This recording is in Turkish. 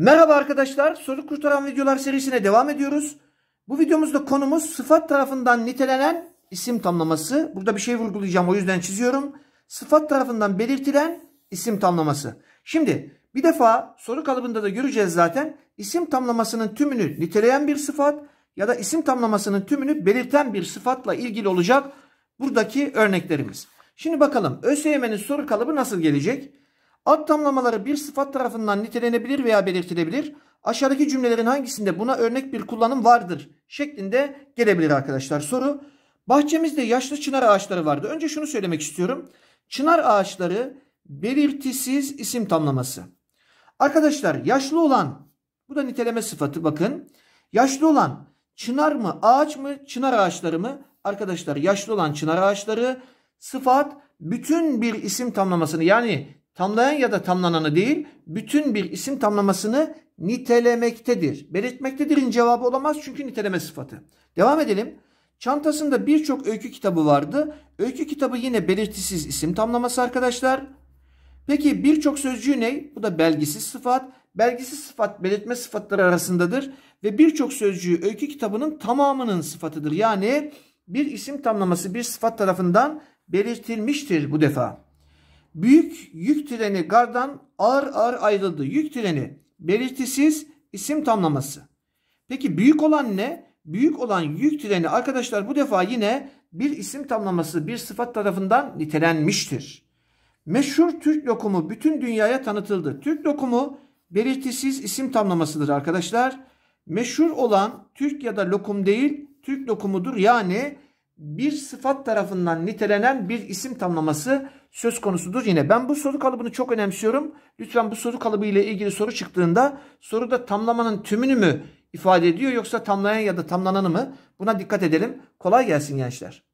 Merhaba arkadaşlar, soru kurtaran videolar serisine devam ediyoruz. Bu videomuzda konumuz sıfat tarafından nitelenen isim tamlaması. Burada bir şey vurgulayacağım o yüzden çiziyorum. Sıfat tarafından belirtilen isim tamlaması. Şimdi bir defa soru kalıbında da göreceğiz zaten. İsim tamlamasının tümünü niteleyen bir sıfat ya da isim tamlamasının tümünü belirten bir sıfatla ilgili olacak buradaki örneklerimiz. Şimdi bakalım ÖSYM'nin soru kalıbı nasıl gelecek? Ad tamlamaları bir sıfat tarafından nitelenebilir veya belirtilebilir. Aşağıdaki cümlelerin hangisinde buna örnek bir kullanım vardır şeklinde gelebilir arkadaşlar soru. Bahçemizde yaşlı çınar ağaçları vardı. Önce şunu söylemek istiyorum. Çınar ağaçları belirtisiz isim tamlaması. Arkadaşlar yaşlı olan bu da niteleme sıfatı bakın. Yaşlı olan çınar mı ağaç mı çınar ağaçları mı? Arkadaşlar yaşlı olan çınar ağaçları sıfat bütün bir isim tamlamasını yani tamlayan ya da tamlananı değil, bütün bir isim tamlamasını nitelemektedir. Belirtmektedir'in cevabı olamaz çünkü niteleme sıfatı. Devam edelim. Çantasında birçok öykü kitabı vardı. Öykü kitabı yine belirtisiz isim tamlaması arkadaşlar. Peki birçok sözcüğü ne? Bu da belgisiz sıfat. Belgisiz sıfat belirtme sıfatları arasındadır ve birçok sözcüğü öykü kitabının tamamının sıfatıdır. Yani bir isim tamlaması bir sıfat tarafından belirtilmiştir bu defa. Büyük yük treni gardan ağır ağır ayrıldı. Yük treni belirtisiz isim tamlaması. Peki büyük olan ne? Büyük olan yük treni arkadaşlar bu defa yine bir isim tamlaması bir sıfat tarafından nitelenmiştir. Meşhur Türk lokumu bütün dünyaya tanıtıldı. Türk lokumu belirtisiz isim tamlamasıdır arkadaşlar. Meşhur olan Türk ya da lokum değil Türk lokumudur. Yani bir sıfat tarafından nitelenen bir isim tamlaması söz konusudur. Yine ben bu soru kalıbını çok önemsiyorum. Lütfen bu soru kalıbı ile ilgili soru çıktığında soruda tamlamanın tümünü mü ifade ediyor yoksa tamlayan ya da tamlananı mı? Buna dikkat edelim. Kolay gelsin gençler.